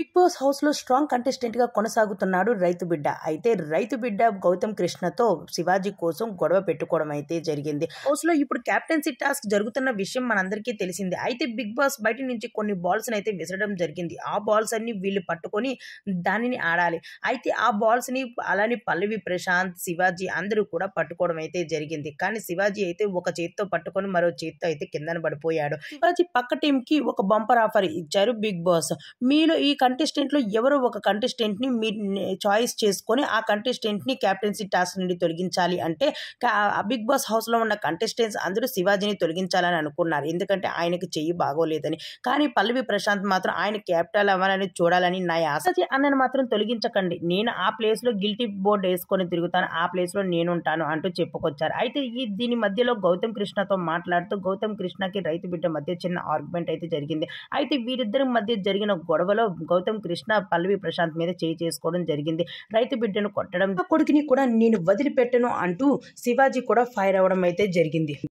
big Boss house లో strong కంటెస్టెంట్గా కొనసాగుతున్నాడు రైతు బిడ్డ అయితే రైతు బిడ్డ గౌతమ్ కృష్ణతో శివాజీ కోసం గొడవ పెట్టుకోవడం అయితే జరిగింది హౌస్ లో ఇప్పుడు క్యాప్టెన్సీ టాస్క్ జరుగుతున్న విషయం మనందరికీ తెలిసింది అయితే బిగ్ బాస్ బయట నుంచి కొన్ని బాల్స్ అయితే విసరడం జరిగింది ఆ బాల్స్ అన్ని వీళ్ళు పట్టుకొని దానిని ఆడాలి అయితే ఆ బాల్స్ని అలానే పల్లవి ప్రశాంత్ శివాజీ అందరూ కూడా పట్టుకోవడం అయితే జరిగింది కానీ శివాజీ అయితే ఒక చేతితో పట్టుకొని మరో చేతితో అయితే కిందన పడిపోయాడు శివాజీ పక్క కి ఒక బంపర్ ఆఫర్ ఇచ్చారు బిగ్ బాస్ మీలో ఈ కంటెస్టెంట్లో ఎవరో ఒక కంటెస్టెంట్ని మీ చాయిస్ చేసుకొని ఆ కంటెస్టెంట్ని క్యాప్టెన్సీ టాస్క్ నుండి తొలగించాలి అంటే బిగ్ బాస్ హౌస్లో ఉన్న కంటెస్టెంట్స్ అందరూ శివాజీని తొలగించాలని అనుకున్నారు ఎందుకంటే ఆయనకు చెయ్యి బాగోలేదని కానీ పల్లవి ప్రశాంత్ మాత్రం ఆయన క్యాపిటల్ అవ్వాలని చూడాలని నా ఆశ అన్నను మాత్రం తొలగించకండి నేను ఆ ప్లేస్లో గిల్టీ బోర్డు వేసుకొని తిరుగుతాను ఆ ప్లేస్లో నేను ఉంటాను అంటూ చెప్పుకొచ్చారు అయితే ఈ దీని మధ్యలో గౌతమ్ కృష్ణతో మాట్లాడుతూ గౌతమ్ కృష్ణకి రైతు బిడ్డ మధ్య చిన్న ఆర్గ్యుమెంట్ అయితే జరిగింది అయితే వీరిద్దరి మధ్య జరిగిన గొడవలో గౌతమ్ కృష్ణ పల్లవి ప్రశాంత్ మీద చేయి చేసుకోవడం జరిగింది రైతు బిడ్డను కొట్టడం కొడుకుని కూడా నేను వదిలిపెట్టను అంటూ శివాజీ కూడా ఫైర్ అవ్వడం అయితే జరిగింది